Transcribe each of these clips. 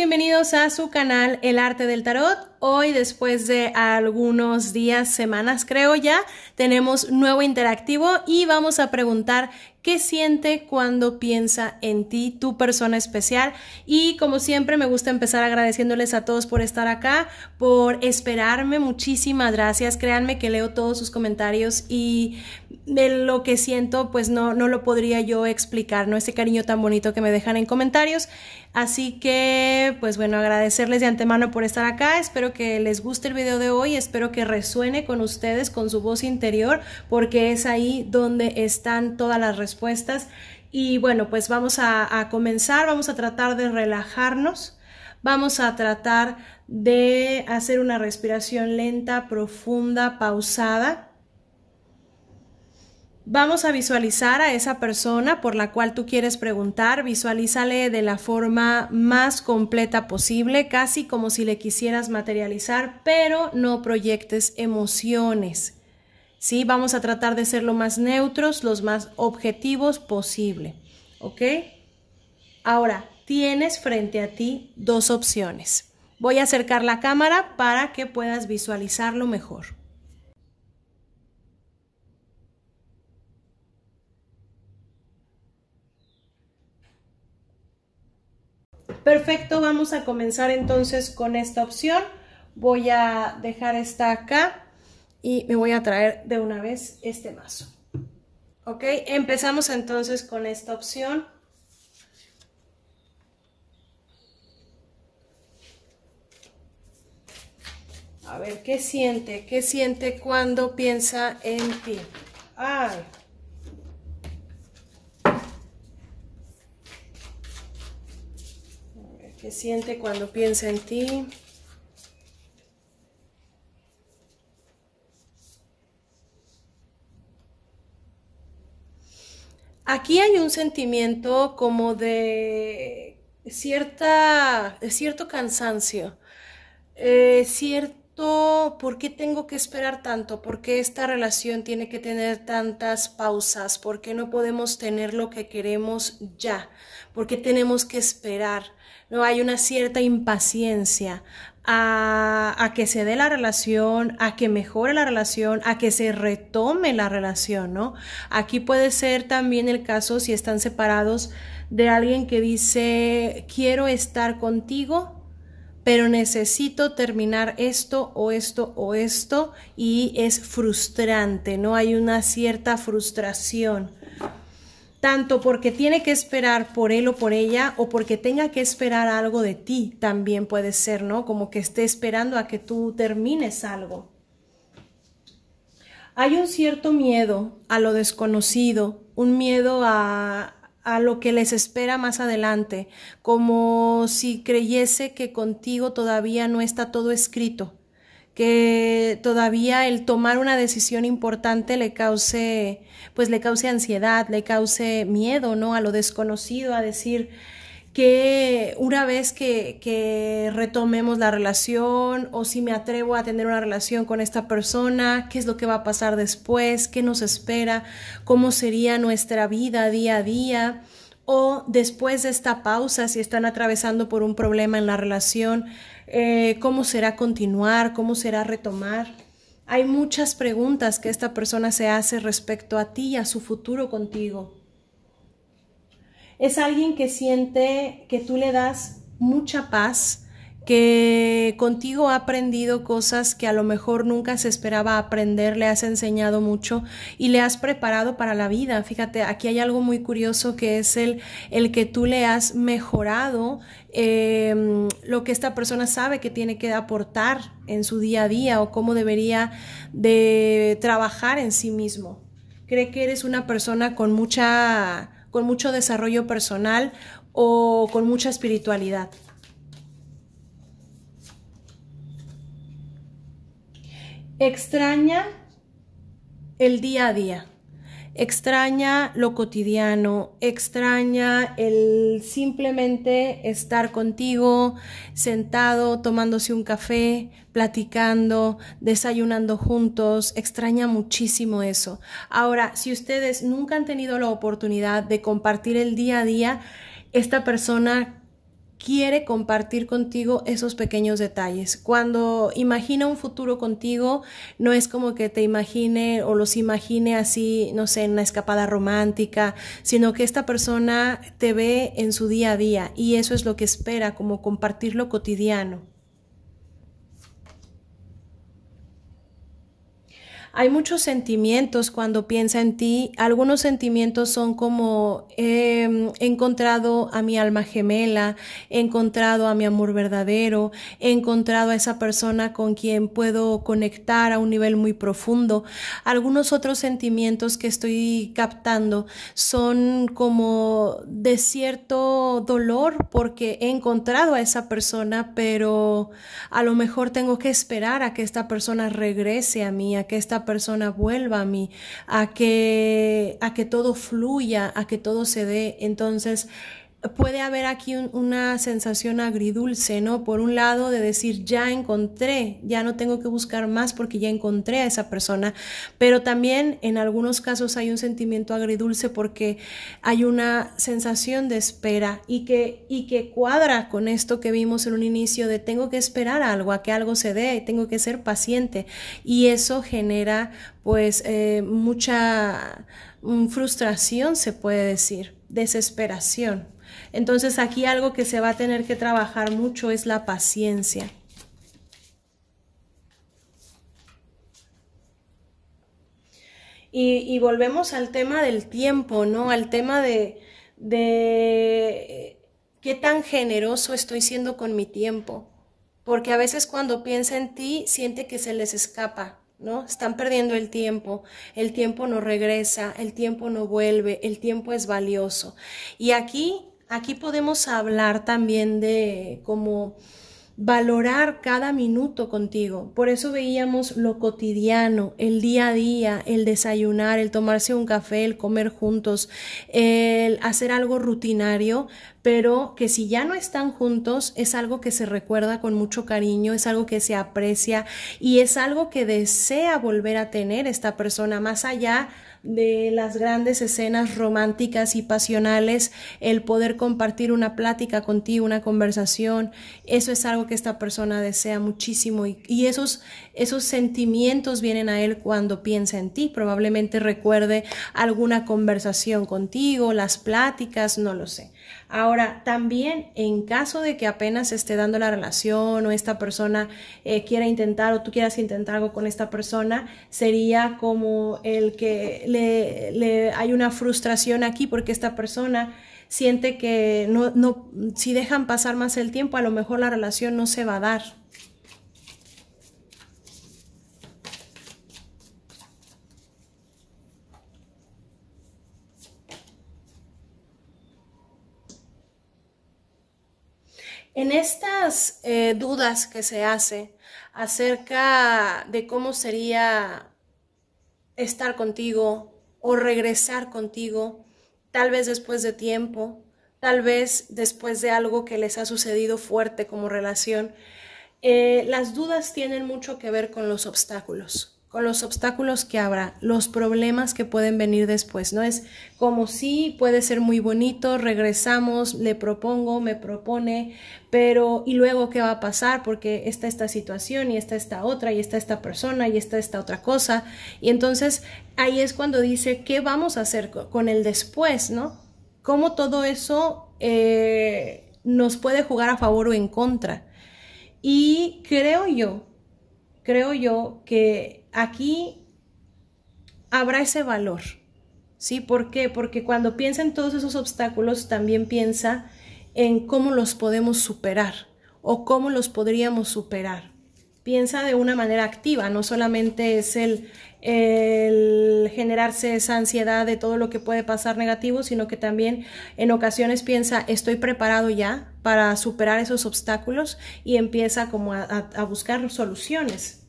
bienvenidos a su canal El Arte del Tarot. Hoy, después de algunos días, semanas creo ya, tenemos nuevo interactivo y vamos a preguntar qué siente cuando piensa en ti, tu persona especial. Y como siempre, me gusta empezar agradeciéndoles a todos por estar acá, por esperarme. Muchísimas gracias. Créanme que leo todos sus comentarios y de lo que siento, pues no, no lo podría yo explicar, ¿no? Ese cariño tan bonito que me dejan en comentarios. Así que, pues bueno, agradecerles de antemano por estar acá. Espero que les guste el video de hoy. Espero que resuene con ustedes, con su voz interior, porque es ahí donde están todas las respuestas respuestas. Y bueno, pues vamos a, a comenzar, vamos a tratar de relajarnos, vamos a tratar de hacer una respiración lenta, profunda, pausada. Vamos a visualizar a esa persona por la cual tú quieres preguntar, visualízale de la forma más completa posible, casi como si le quisieras materializar, pero no proyectes emociones. ¿sí? Vamos a tratar de ser lo más neutros, los más objetivos posible, ¿ok? Ahora, tienes frente a ti dos opciones. Voy a acercar la cámara para que puedas visualizarlo mejor. Perfecto, vamos a comenzar entonces con esta opción. Voy a dejar esta acá y me voy a traer de una vez este mazo. Ok, empezamos entonces con esta opción. A ver, ¿qué siente? ¿Qué siente cuando piensa en ti? A ver, ¿qué siente cuando piensa en ti? Aquí hay un sentimiento como de cierta, de cierto cansancio, eh, cierto, ¿por qué tengo que esperar tanto? ¿Por qué esta relación tiene que tener tantas pausas? ¿Por qué no podemos tener lo que queremos ya? ¿Por qué tenemos que esperar? No hay una cierta impaciencia, a, que se dé la relación, a que mejore la relación, a que se retome la relación, ¿no? Aquí puede ser también el caso si están separados de alguien que dice, quiero estar contigo, pero necesito terminar esto o esto o esto y es frustrante, ¿no? Hay una cierta frustración tanto porque tiene que esperar por él o por ella o porque tenga que esperar algo de ti, también puede ser, ¿no? Como que esté esperando a que tú termines algo. Hay un cierto miedo a lo desconocido, un miedo a, a lo que les espera más adelante, como si creyese que contigo todavía no está todo escrito que todavía el tomar una decisión importante le cause, pues le cause ansiedad, le cause miedo, ¿no? A lo desconocido, a decir que una vez que, que retomemos la relación o si me atrevo a tener una relación con esta persona, qué es lo que va a pasar después, qué nos espera, cómo sería nuestra vida día a día o después de esta pausa, si están atravesando por un problema en la relación, eh, cómo será continuar, cómo será retomar. Hay muchas preguntas que esta persona se hace respecto a ti y a su futuro contigo. Es alguien que siente que tú le das mucha paz, que contigo ha aprendido cosas que a lo mejor nunca se esperaba aprender, le has enseñado mucho y le has preparado para la vida. Fíjate, aquí hay algo muy curioso que es el, que tú le has mejorado em, lo que esta persona sabe que tiene que aportar en su día a día o cómo debería de trabajar en sí mismo. Cree que eres una persona con con mucho desarrollo personal o con mucha espiritualidad. extraña el día a día, extraña lo cotidiano, extraña el simplemente estar contigo, sentado, tomándose un café, platicando, desayunando juntos, extraña muchísimo eso. Ahora, si ustedes nunca han tenido la oportunidad de compartir el día a día, esta persona quiere compartir contigo esos pequeños detalles. Cuando imagina un futuro contigo, no es como que te imagine o los imagine así, no sé, en una escapada romántica, sino que esta persona te ve en su día a día y eso es lo que espera, como compartir lo cotidiano. Hay muchos sentimientos cuando piensa en ti. Algunos sentimientos son como em, he encontrado a mi alma gemela, he encontrado a mi amor verdadero, he encontrado a esa persona con quien puedo conectar a un nivel muy profundo. Algunos otros sentimientos que estoy captando son como de cierto dolor porque he encontrado a esa persona, pero a lo mejor tengo que esperar a que esta persona regrese a mí, a que esta persona vuelva a mí, a que, a que todo fluya, a que todo se dé. Entonces, puede haber aquí una sensación agridulce, ¿no? Por un lado, de decir, ya encontré, ya no tengo que buscar más porque ya encontré a esa persona, pero también en algunos casos hay un sentimiento agridulce porque hay una sensación de espera y que, y que cuadra con esto que vimos en un inicio de tengo que esperar algo, a que algo se dé, tengo que ser paciente y eso genera pues eh, mucha mm, frustración, se puede decir, desesperación. Entonces aquí algo que se va a tener que trabajar mucho es la paciencia. Y, volvemos al tema del tiempo, ¿no? Al tema de, de qué tan generoso estoy siendo con mi tiempo. Porque a veces cuando piensa en ti, siente que se les escapa, ¿no? Están perdiendo el tiempo, el tiempo no regresa, el tiempo no vuelve, el tiempo es valioso. Y aquí Aquí podemos hablar también de cómo valorar cada minuto contigo. Por eso veíamos lo cotidiano, el día a día, el desayunar, el tomarse un café, el comer juntos, el hacer algo rutinario, pero que si ya no están juntos, es algo que se recuerda con mucho cariño, es algo que se aprecia y es algo que desea volver a tener esta persona más allá de de las grandes escenas románticas y pasionales, el poder compartir una plática contigo, una conversación, eso es algo que esta persona desea muchísimo y, esos, esos sentimientos vienen a él cuando piensa en ti. Probablemente recuerde alguna conversación contigo, las pláticas, no lo sé. Ahora, también en caso de que apenas esté dando la relación o esta persona eh, quiera intentar o tú quieras intentar algo con esta persona, sería como el que le, le hay una frustración aquí porque esta persona siente que no, no, si dejan pasar más el tiempo, a lo mejor la relación no se va a dar. En estas eh, dudas que se hace acerca de cómo sería estar contigo o regresar contigo, tal vez después de tiempo, tal vez después de algo que les ha sucedido fuerte como relación, eh, las dudas tienen mucho que ver con los obstáculos con los obstáculos que habrá, los problemas que pueden venir después. No es como si puede ser muy bonito, regresamos, le propongo, me propone, pero ¿y luego qué va a pasar? Porque está esta situación y está esta otra y está esta persona y está esta otra cosa. Y entonces ahí es cuando dice, ¿qué vamos a hacer con el después? ¿No? ¿Cómo todo eso eh, nos puede jugar a favor o en contra? Y creo yo, creo yo que aquí habrá ese valor. ¿Sí? ¿Por qué? Porque cuando piensa en todos esos obstáculos, también piensa en cómo los podemos superar o cómo los podríamos superar. Piensa de una manera activa, no solamente es el, generarse esa ansiedad de todo lo que puede pasar negativo, sino que también en ocasiones piensa, estoy preparado ya para superar esos obstáculos y empieza como a buscar soluciones,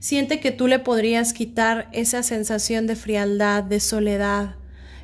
siente que tú le podrías quitar esa sensación de frialdad, de soledad,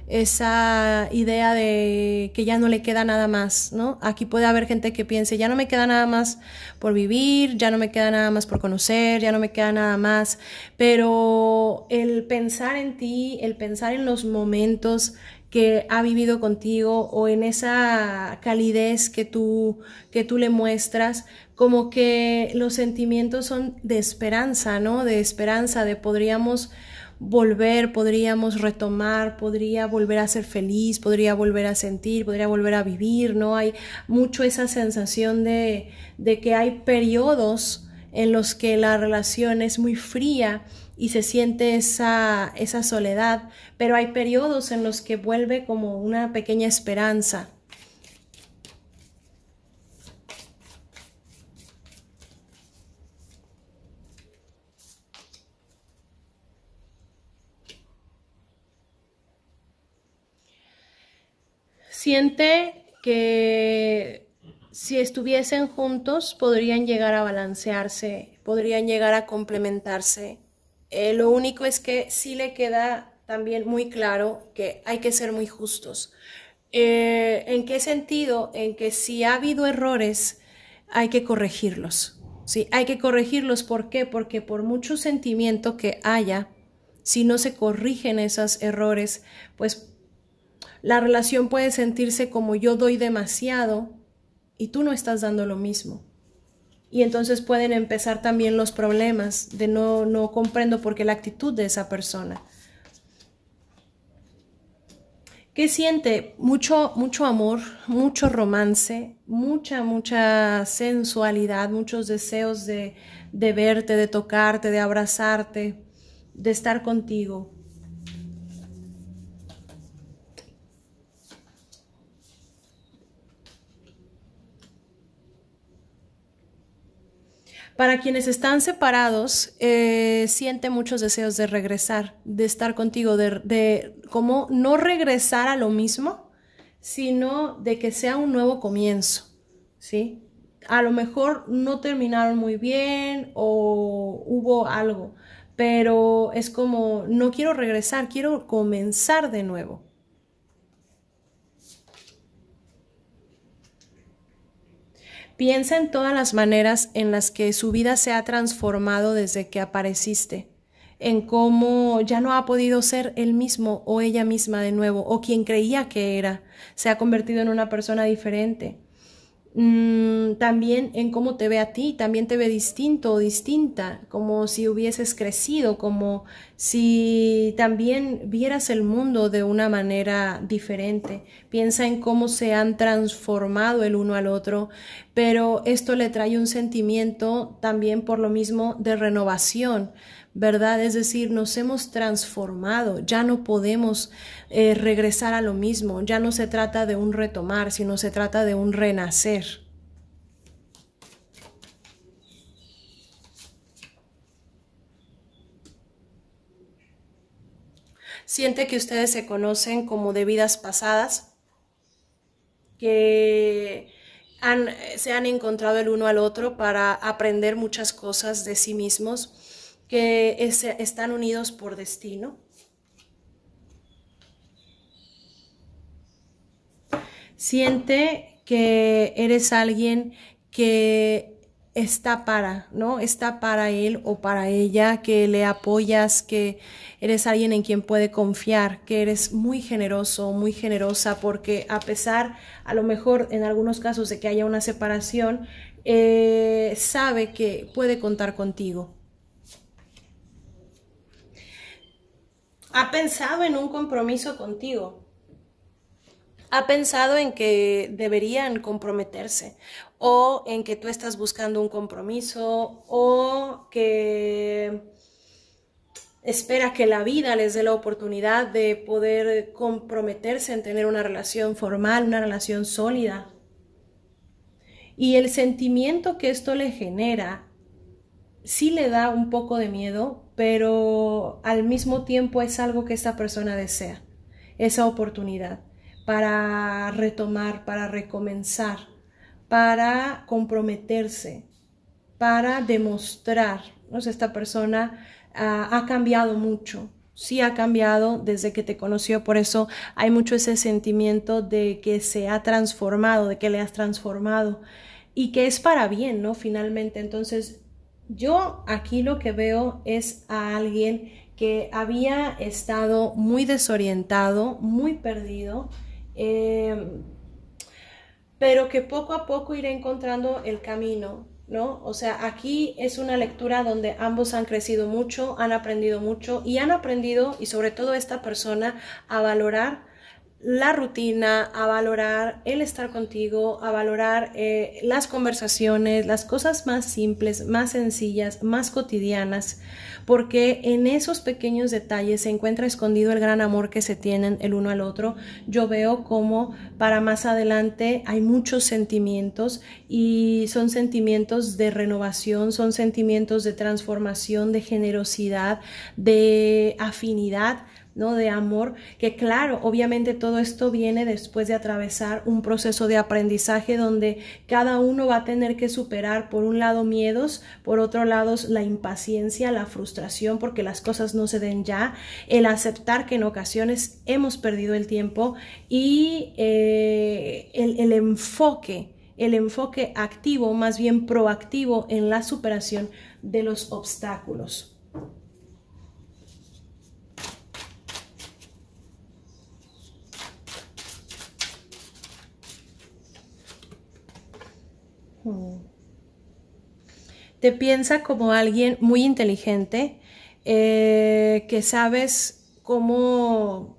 esa idea de que ya no le queda nada más, ¿no? Aquí puede haber gente que piense, ya no me queda nada más por vivir, ya no me queda nada más por conocer, ya no me queda nada más, pero el pensar en ti, el pensar en los momentos que ha vivido contigo o en esa calidez que tú, que tú le muestras, como que los sentimientos son de esperanza, ¿no? De esperanza, de podríamos volver, podríamos retomar, podría volver a ser feliz, podría volver a sentir, podría volver a vivir, ¿no? Hay mucho esa sensación de, de que hay periodos en los que la relación es muy fría y se siente esa, soledad, pero hay periodos en los que vuelve como una pequeña esperanza. Siente que si estuviesen juntos podrían llegar a balancearse, podrían llegar a complementarse. Eh, lo único es que sí le queda también muy claro que hay que ser muy justos. Eh, ¿En qué sentido? En que si ha habido errores, hay que corregirlos. ¿sí? Hay que corregirlos. ¿Por qué? Porque por mucho sentimiento que haya, si no se corrigen esos errores, pues la relación puede sentirse como yo doy demasiado y tú no estás dando lo mismo y entonces pueden empezar también los problemas de no, no comprendo por qué la actitud de esa persona. ¿Qué siente? Mucho, mucho amor, mucho romance, mucha, mucha sensualidad, muchos deseos de, de verte, de tocarte, de abrazarte, de estar contigo. Para quienes están separados, eh, siente muchos deseos de regresar, de estar contigo, de, de como no regresar a lo mismo, sino de que sea un nuevo comienzo, ¿sí? A lo mejor no terminaron muy bien o hubo algo, pero es como, no quiero regresar, quiero comenzar de nuevo. Piensa en todas las maneras en las que su vida se ha transformado desde que apareciste, en cómo ya no ha podido ser él mismo o ella misma de nuevo, o quien creía que era, se ha convertido en una persona diferente. Mm, también en cómo te ve a ti, también te ve distinto o distinta, como si hubieses crecido, como si también vieras el mundo de una manera diferente. Piensa en cómo se han transformado el uno al otro, pero esto le trae un sentimiento también por lo mismo de renovación, ¿verdad? Es decir, nos hemos transformado, ya no podemos eh, regresar a lo mismo, ya no se trata de un retomar, sino se trata de un renacer. Siente que ustedes se conocen como de vidas pasadas, que se han encontrado el uno al otro para aprender muchas cosas de sí mismos que están unidos por destino. Siente que eres alguien que está para, ¿no? Está para él o para ella, que le apoyas, que eres alguien en quien puede confiar, que eres muy generoso, muy generosa, porque a pesar, a lo mejor en algunos casos de que haya una separación, eh, sabe que puede contar contigo, ha pensado en un compromiso contigo. Ha pensado en que deberían comprometerse o en que tú estás buscando un compromiso o que espera que la vida les dé la oportunidad de poder comprometerse en tener una relación formal, una relación sólida. Y el sentimiento que esto le genera sí le da un poco de miedo pero al mismo tiempo es algo que esta persona desea, esa oportunidad para retomar, para recomenzar, para comprometerse, para demostrar. ¿no? Esta persona ah, ha cambiado mucho, sí ha cambiado desde que te conoció, por eso hay mucho ese sentimiento de que se ha transformado, de que le has transformado y que es para bien, ¿no? Finalmente, entonces yo aquí lo que veo es a alguien que había estado muy desorientado, muy perdido, em, pero que poco a poco irá encontrando el camino, ¿no? O sea, aquí es una lectura donde ambos han crecido mucho, han aprendido mucho y han aprendido, y sobre todo esta persona, a valorar la rutina, a valorar el estar contigo, a valorar eh, las conversaciones, las cosas más simples, más sencillas, más cotidianas, porque en esos pequeños detalles se encuentra escondido el gran amor que se tienen el uno al otro. Yo veo como para más adelante hay muchos sentimientos y son sentimientos de renovación, son sentimientos de transformación, de generosidad, de afinidad de amor, que claro, obviamente todo esto viene después de atravesar un proceso de aprendizaje donde cada uno va a tener que superar, por un lado, miedos, por otro lado, la impaciencia, la frustración, porque las cosas no se den ya, el aceptar que en ocasiones hemos perdido el tiempo y eh, el enfoque el enfoque activo, más bien proactivo en la superación de los obstáculos. Te piensa como alguien muy inteligente, eh, que sabes cómo,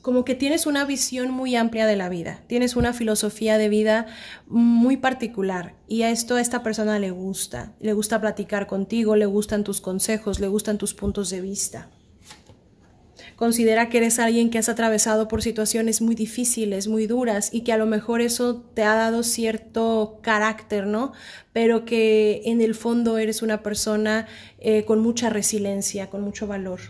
como que tienes una visión muy amplia de la vida, tienes una filosofía de vida muy particular y a esto a esta persona le gusta, le gusta platicar contigo, le gustan tus consejos, le gustan tus puntos de vista. Considera que eres alguien que has atravesado por situaciones muy difíciles, muy duras y que a lo mejor eso te ha dado cierto carácter, ¿no? Pero que en el fondo eres una persona eh, con mucha resiliencia, con mucho valor.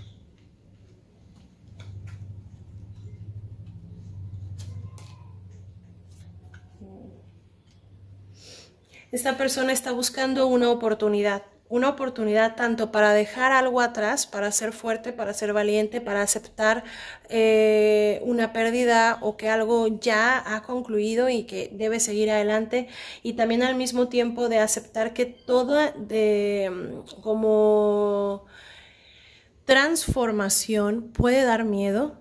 Esta persona está buscando una oportunidad una oportunidad tanto para dejar algo atrás, para ser fuerte, para ser valiente, para aceptar eh, una pérdida o que algo ya ha concluido y que debe seguir adelante y también al mismo tiempo de aceptar que toda de mm, como transformación puede dar miedo,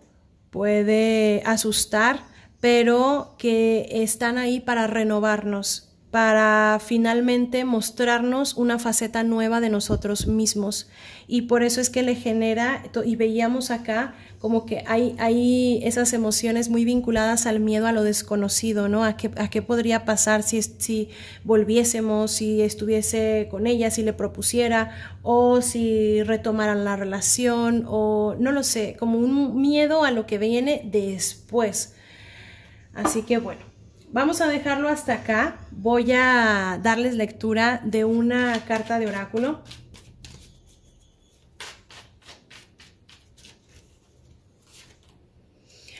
puede asustar, pero que están ahí para renovarnos para finalmente mostrarnos una faceta nueva de nosotros mismos. Y por eso es que le genera, y veíamos acá como que hay, hay esas emociones muy vinculadas al miedo a lo desconocido, ¿no? A qué, a qué podría pasar si, si volviésemos, si estuviese con ella, si le propusiera, o si retomaran la relación, o no lo sé, como un miedo a lo que viene después. Así que bueno. Vamos a dejarlo hasta acá. Voy a darles lectura de una carta de oráculo.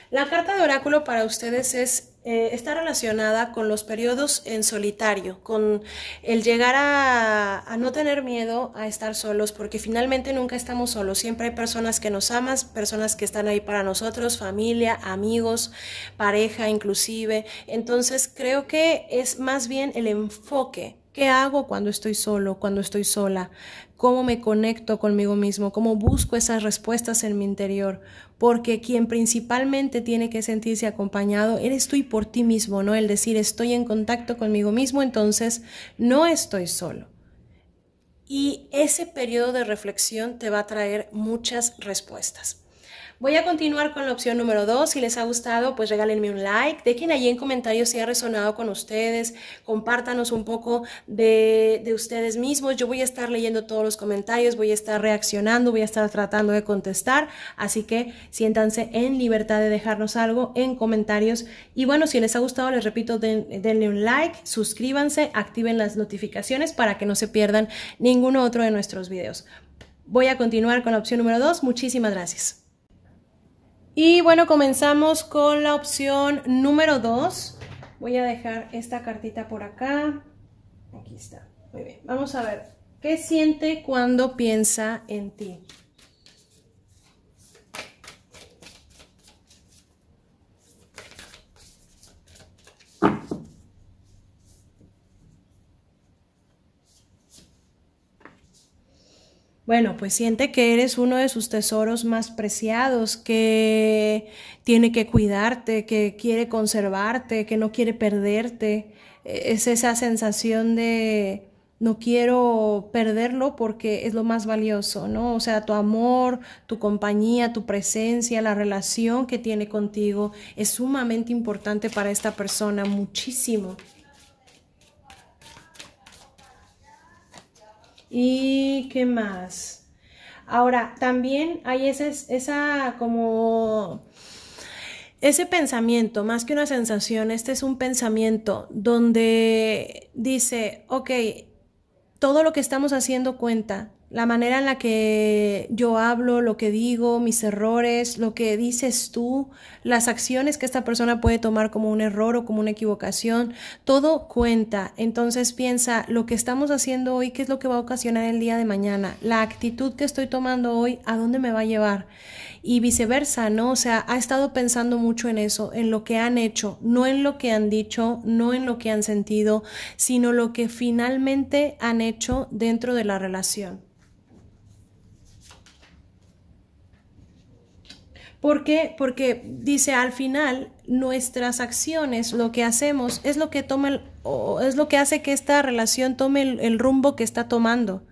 La carta de oráculo para ustedes es eh, está relacionada con los periodos en solitario, con el llegar a, a, no tener miedo a estar solos, porque finalmente nunca estamos solos, siempre hay personas que nos aman, personas que están ahí para nosotros, familia, amigos, pareja inclusive. Entonces creo que es más bien el enfoque ¿Qué hago cuando estoy solo, cuando estoy sola? ¿Cómo me conecto conmigo mismo? ¿Cómo busco esas respuestas en mi interior? Porque quien principalmente tiene que sentirse acompañado eres tú y por ti mismo, ¿no? El decir estoy en contacto conmigo mismo, entonces no estoy solo. Y ese periodo de reflexión te va a traer muchas respuestas. Voy a continuar con la opción número 2. Si les ha gustado, pues regálenme un like. Dejen allí en comentarios si ha resonado con ustedes. Compártanos un poco de, ustedes mismos. Yo voy a estar leyendo todos los comentarios, voy a estar reaccionando, voy a estar tratando de contestar. Así que siéntanse en libertad de dejarnos algo en comentarios. Y bueno, si les ha gustado, les repito, denle un like, suscríbanse, activen las notificaciones para que no se pierdan ninguno otro de nuestros videos. Voy a continuar con la opción número 2. Muchísimas gracias. Y bueno, comenzamos con la opción número 2. Voy a dejar esta cartita por acá. Aquí está. Muy bien. Vamos a ver. ¿Qué siente cuando piensa en ti? Bueno, pues siente que eres uno de sus tesoros más preciados, que tiene que cuidarte, que quiere conservarte, que no quiere perderte. E, es esa sensación de no quiero perderlo porque es lo más valioso, ¿no? O sea, tu amor, tu compañía, tu presencia, la relación que tiene contigo es sumamente importante para esta persona, muchísimo. ¿Y qué más? Ahora, también hay ese, esa como... Ese pensamiento, más que una sensación, este es un pensamiento donde dice, ok, todo lo que estamos haciendo cuenta, la manera en la que yo hablo, lo que digo, mis errores, lo que dices tú, las acciones que esta persona puede tomar como un error o como una equivocación, todo cuenta. Entonces piensa lo que estamos haciendo hoy, qué es lo que va a ocasionar el día de mañana, la actitud que estoy tomando hoy, a dónde me va a llevar y viceversa, ¿no? O sea, ha estado pensando mucho en eso, en lo que han hecho, no en lo que han dicho, no en lo que han sentido, sino lo que finalmente han hecho dentro de la relación. ¿Por qué? Porque dice al final nuestras acciones, lo que hacemos es lo que toma es lo que hace que esta relación tome el rumbo que está tomando.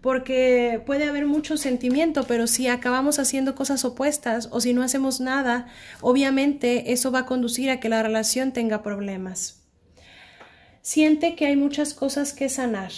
Porque puede haber mucho sentimiento, pero si acabamos haciendo cosas opuestas o si no hacemos nada, obviamente eso va a conducir a que la relación tenga problemas. Siente que hay muchas cosas que sanar,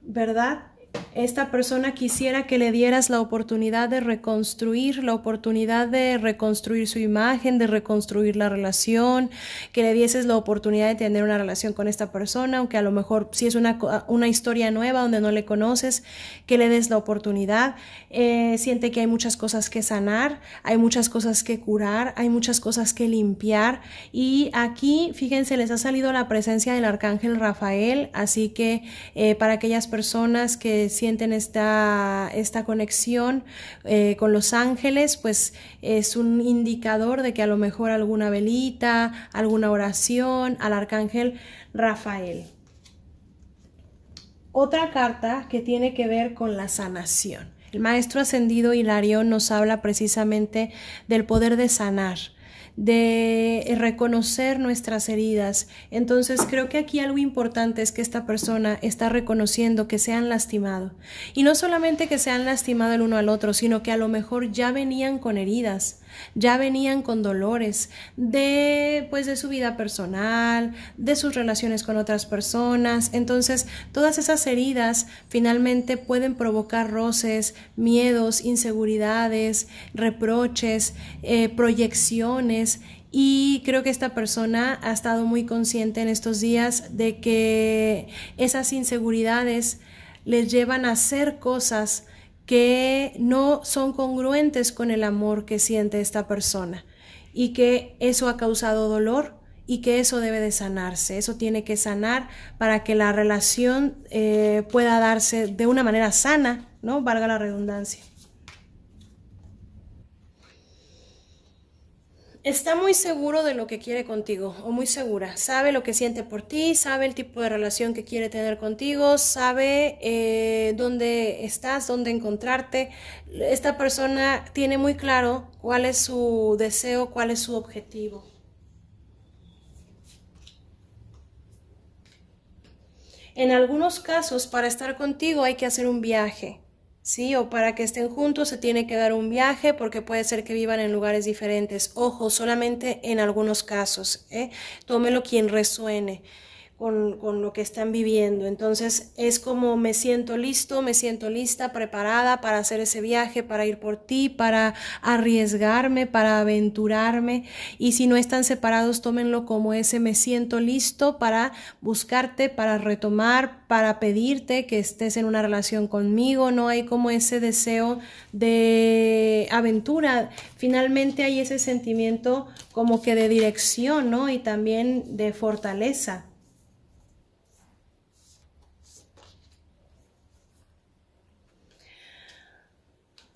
¿verdad? esta persona quisiera que le dieras la oportunidad de reconstruir, la oportunidad de reconstruir su imagen, de reconstruir la relación, que le dieses la oportunidad de tener una relación con esta persona, aunque a lo mejor si es una, historia nueva donde no le conoces, que le des la oportunidad. Eh, siente que hay muchas cosas que sanar, hay muchas cosas que curar, hay muchas cosas que limpiar. Y aquí, fíjense, les ha salido la presencia del arcángel Rafael, así que eh, para aquellas personas que sienten esta, esta conexión eh, con los ángeles, pues es un indicador de que a lo mejor alguna velita, alguna oración al arcángel Rafael. Otra carta que tiene que ver con la sanación. El maestro ascendido Hilarión nos habla precisamente del poder de sanar, de reconocer nuestras heridas. Entonces creo que aquí algo importante es que esta persona está reconociendo que se han lastimado. Y no solamente que se han lastimado el uno al otro, sino que a lo mejor ya venían con heridas ya venían con dolores de pues de su vida personal, de sus relaciones con otras personas, entonces todas esas heridas finalmente pueden provocar roces, miedos, inseguridades, reproches, eh, proyecciones y creo que esta persona ha estado muy consciente en estos días de que esas inseguridades les llevan a hacer cosas que no son congruentes con el amor que siente esta persona y que eso ha causado dolor y que eso debe de sanarse, eso tiene que sanar para que la relación eh, pueda darse de una manera sana, ¿no? Valga la redundancia. está muy seguro de lo que quiere contigo o muy segura. Sabe lo que siente por ti, sabe el tipo de relación que quiere tener contigo, sabe eh, dónde estás, dónde encontrarte. Esta persona tiene muy claro cuál es su deseo, cuál es su objetivo. En algunos casos, para estar contigo hay que hacer un viaje. ¿sí? O para que estén juntos se tiene que dar un viaje porque puede ser que vivan en lugares diferentes. Ojo, solamente en algunos casos, ¿eh? Tómelo quien resuene con, lo que están viviendo. Entonces es como me siento listo, me siento lista, preparada para hacer ese viaje, para ir por ti, para arriesgarme, para aventurarme. Y si no están separados, tómenlo como ese me siento listo para buscarte, para retomar, para pedirte que estés en una relación conmigo. No hay como ese deseo de aventura. Finalmente hay ese sentimiento como que de dirección, ¿no? Y también de fortaleza.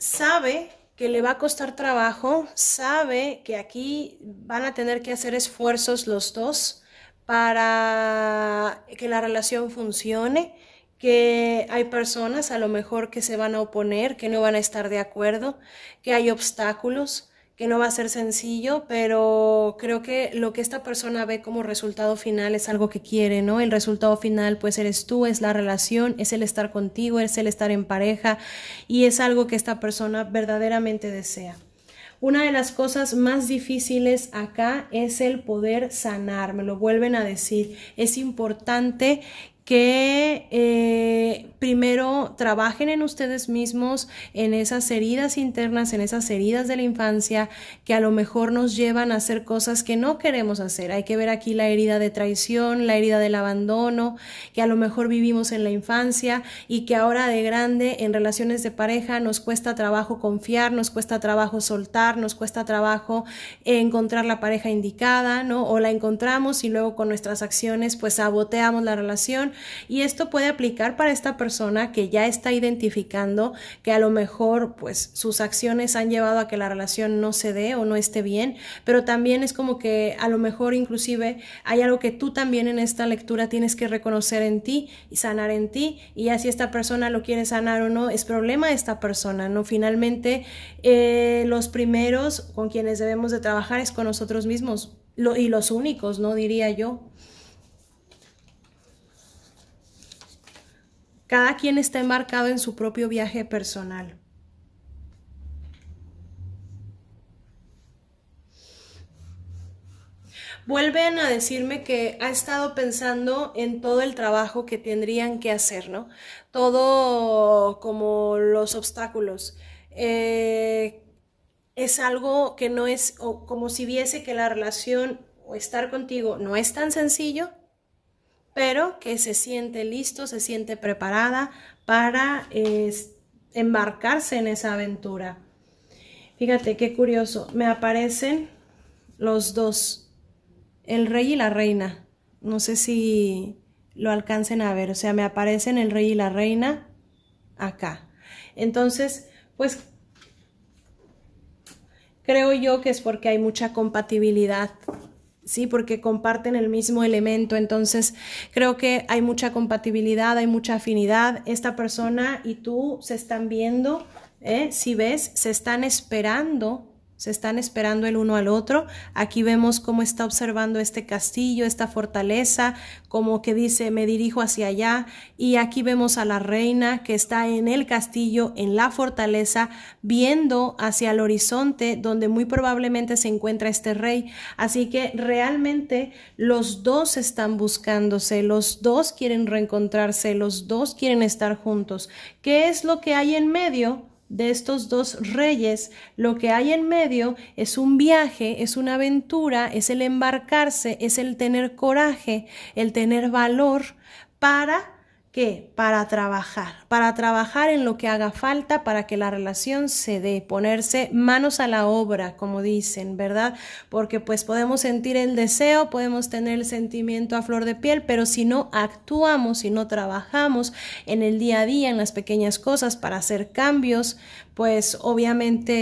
sabe que le va a costar trabajo, sabe que aquí van a tener que hacer esfuerzos los dos para que la relación funcione, que hay personas a lo mejor que se van a oponer, que no van a estar de acuerdo, que hay obstáculos, que no va a ser sencillo, pero creo que lo que esta persona ve como resultado final es algo que quiere, ¿no? El resultado final pues eres tú, es la relación, es el estar contigo, es el estar en pareja y es algo que esta persona verdaderamente desea. Una de las cosas más difíciles acá es el poder sanar, me lo vuelven a decir. Es importante que eh, primero trabajen en ustedes mismos, en esas heridas internas, en esas heridas de la infancia que a lo mejor nos llevan a hacer cosas que no queremos hacer. Hay que ver aquí la herida de traición, la herida del abandono, que a lo mejor vivimos en la infancia y que ahora de grande en relaciones de pareja nos cuesta trabajo confiar, nos cuesta trabajo soltar, nos cuesta trabajo encontrar la pareja indicada, ¿no? O la encontramos y luego con nuestras acciones pues saboteamos la relación y esto puede aplicar para esta persona que ya está identificando que a lo mejor pues sus acciones han llevado a que la relación no se dé o no esté bien, pero también es como que a lo mejor inclusive hay algo que tú también en esta lectura tienes que reconocer en ti y sanar en ti y ya si esta persona lo quiere sanar o no es problema de esta persona, ¿no? Finalmente eh, los primeros con quienes debemos de trabajar es con nosotros mismos y los únicos, ¿no? Diría yo. Cada quien está embarcado en su propio viaje personal. Vuelven a decirme que ha estado pensando en todo el trabajo que tendrían que hacer, ¿no? Todo como los obstáculos. Eh, es algo que no es o como si viese que la relación o estar contigo no es tan sencillo pero que se siente listo, se siente preparada para embarcarse en esa aventura. Fíjate qué curioso, me aparecen los dos, el rey y la reina. No sé si lo alcancen a ver, o sea, me aparecen el rey y la reina acá. Entonces, pues creo yo que es porque hay mucha compatibilidad ¿sí? Porque comparten el mismo elemento. Entonces, creo que hay mucha compatibilidad, hay mucha afinidad. Esta persona y tú se están viendo, ¿eh? si ves, se están esperando se están esperando el uno al otro. Aquí vemos cómo está observando este castillo, esta fortaleza, como que dice, me dirijo hacia allá. Y aquí vemos a la reina que está en el castillo, en la fortaleza, viendo hacia el horizonte donde muy probablemente se encuentra este rey. Así que realmente los dos están buscándose, los dos quieren reencontrarse, los dos quieren estar juntos. ¿Qué es lo que hay en medio? de estos dos reyes, lo que hay en medio es un viaje, es una aventura, es el embarcarse, es el tener coraje, el tener valor para ¿Qué? Para trabajar, para trabajar en lo que haga falta para que la relación se dé, ponerse manos a la obra, como dicen, ¿verdad? Porque pues podemos sentir el deseo, podemos tener el sentimiento a flor de piel, pero si no actuamos, si no trabajamos en el día a día, en las pequeñas cosas para hacer cambios, pues obviamente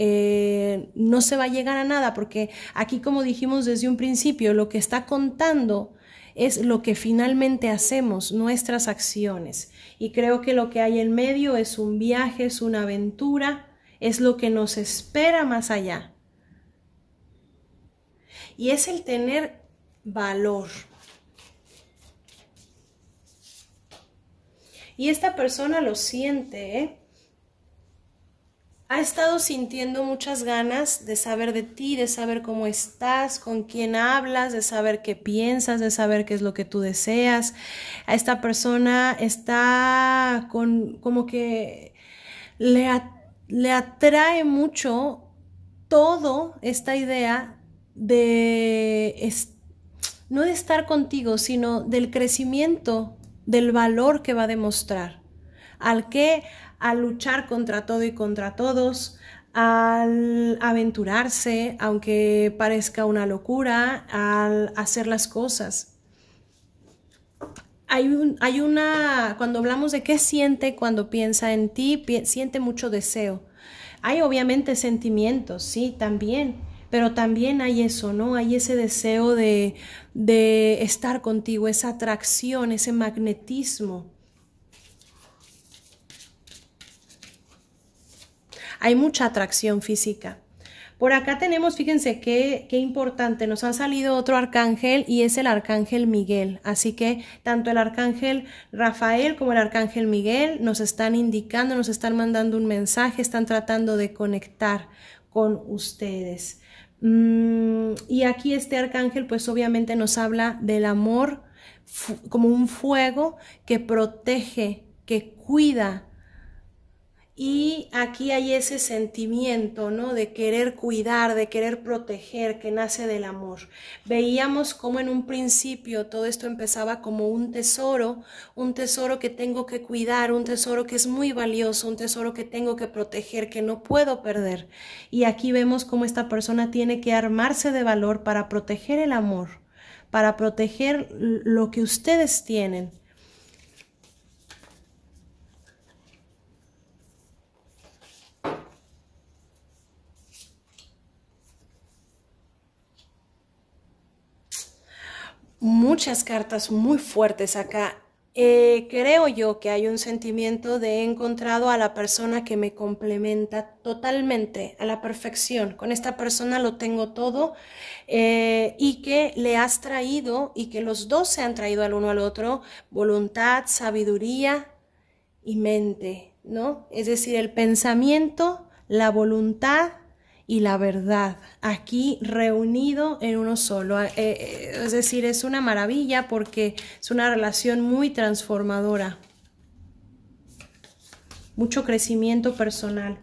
eh, no se va a llegar a nada, porque aquí como dijimos desde un principio, lo que está contando es lo que finalmente hacemos, nuestras acciones. Y creo que lo que hay en medio es un viaje, es una aventura, es lo que nos espera más allá. Y es el tener valor. Y esta persona lo siente, ¿eh? ha estado sintiendo muchas ganas de saber de ti, de saber cómo estás, con quién hablas, de saber qué piensas, de saber qué es lo que tú deseas. A esta persona está con como que le, le atrae mucho todo esta idea de no de estar contigo, sino del crecimiento, del valor que va a demostrar. Al que al luchar contra todo y contra todos, al aventurarse, aunque parezca una locura, al hacer las cosas. Hay, una, cuando hablamos de qué siente cuando piensa en ti, siente mucho deseo. Hay obviamente sentimientos, sí, también, pero también hay eso, ¿no? Hay ese deseo de, de estar contigo, esa atracción, ese magnetismo hay mucha atracción física. Por acá tenemos, fíjense qué, importante, nos ha salido otro arcángel y es el arcángel Miguel. Así que tanto el arcángel Rafael como el arcángel Miguel nos están indicando, nos están mandando un mensaje, están tratando de conectar con ustedes. Mm, y aquí este arcángel pues obviamente nos habla del amor como un fuego que protege, que cuida, y aquí hay ese sentimiento, ¿no? De querer cuidar, de querer proteger, que nace del amor. Veíamos cómo en un principio todo esto empezaba como un tesoro, un tesoro que tengo que cuidar, un tesoro que es muy valioso, un tesoro que tengo que proteger, que no puedo perder. Y aquí vemos cómo esta persona tiene que armarse de valor para proteger el amor, para proteger lo que ustedes tienen muchas cartas muy fuertes acá. Eh, creo yo que hay un sentimiento de he encontrado a la persona que me complementa totalmente, a la perfección. Con esta persona lo tengo todo eh, y que le has traído y que los dos se han traído al uno al otro voluntad, sabiduría y mente, ¿no? Es decir, el pensamiento, la voluntad y la verdad, aquí reunido en uno solo. Ah, eh, eh, es decir, es una maravilla porque es una relación muy transformadora. Mucho crecimiento personal.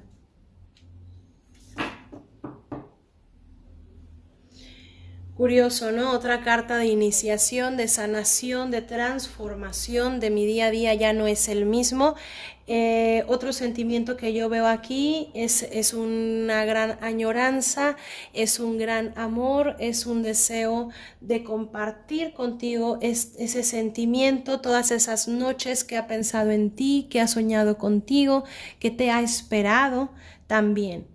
Curioso, ¿no? Otra carta de iniciación, de sanación, de transformación, de mi día a día ya no es el mismo. Eh, otro sentimiento que yo veo aquí es, es una gran añoranza, es un gran amor, es un deseo de compartir contigo ese sentimiento, todas esas noches que ha pensado en ti, que ha soñado contigo, que te ha esperado también.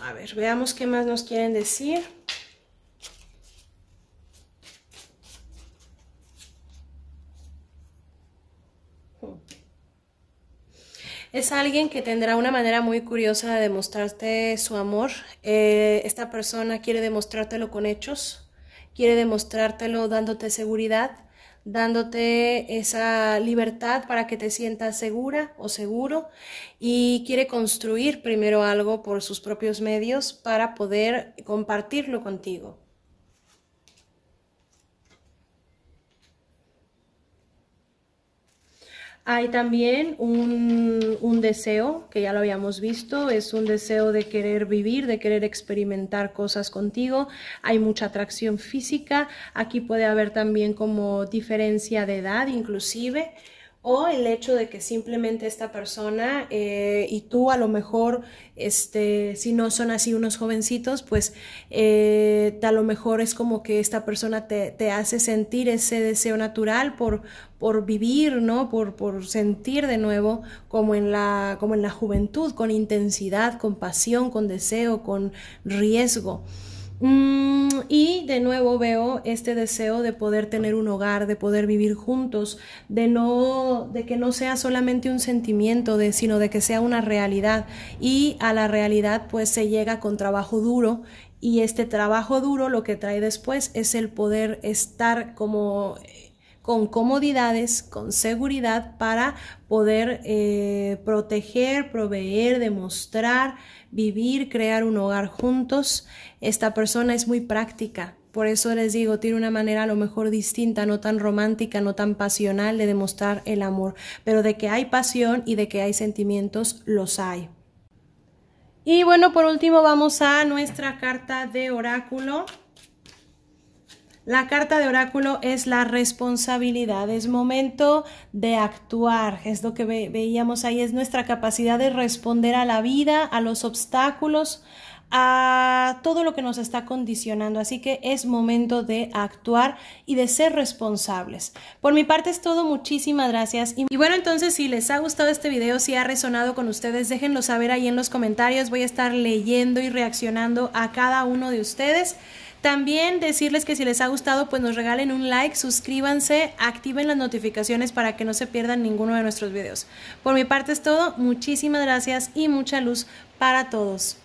A ver, veamos qué más nos quieren decir. Es alguien que tendrá una manera muy curiosa de demostrarte su amor. Eh, esta persona quiere demostrártelo con hechos, quiere demostrártelo dándote seguridad dándote esa libertad para que te sientas segura o seguro y quiere construir primero algo por sus propios medios para poder compartirlo contigo. Hay también un, deseo, que ya lo habíamos visto, es un deseo de querer vivir, de querer experimentar cosas contigo. Hay mucha atracción física, aquí puede haber también como diferencia de edad inclusive o el hecho de que simplemente esta persona eh, y tú a lo mejor, este, si no son así unos jovencitos, pues eh, a lo mejor es como que esta persona te, te hace sentir ese deseo natural por, por vivir, ¿no? Por, por, sentir de nuevo como en, la, como en la juventud, con intensidad, con pasión, con deseo, con riesgo. Mm, y de nuevo veo este deseo de poder tener un hogar, de poder vivir juntos, de no, de que no sea solamente un sentimiento, sino de que sea una realidad. Y a la realidad, pues se llega con trabajo duro. Y este trabajo duro lo que trae después es el poder estar como con comodidades, con seguridad para poder eh, proteger, proveer, demostrar, vivir, crear un hogar juntos. Esta persona es muy práctica. Por eso les digo, tiene una manera a lo mejor distinta, no tan romántica, no tan pasional de demostrar el amor, pero de que hay pasión y de que hay sentimientos, los hay. Y bueno, por último vamos a nuestra carta de oráculo. La carta de oráculo es la responsabilidad, es momento de actuar, es lo que veíamos ahí, es nuestra capacidad de responder a la vida, a los obstáculos, a todo lo que nos está condicionando. Así que es momento de actuar y de ser responsables. Por mi parte es todo. Muchísimas gracias. Y, bueno, entonces si les ha gustado este video, si ha resonado con ustedes, déjenlo saber ahí en los comentarios. Voy a estar leyendo y reaccionando a cada uno de ustedes. También decirles que si les ha gustado, pues nos regalen un like, suscríbanse, activen las notificaciones para que no se pierdan ninguno de nuestros videos. Por mi parte es todo, muchísimas gracias y mucha luz para todos.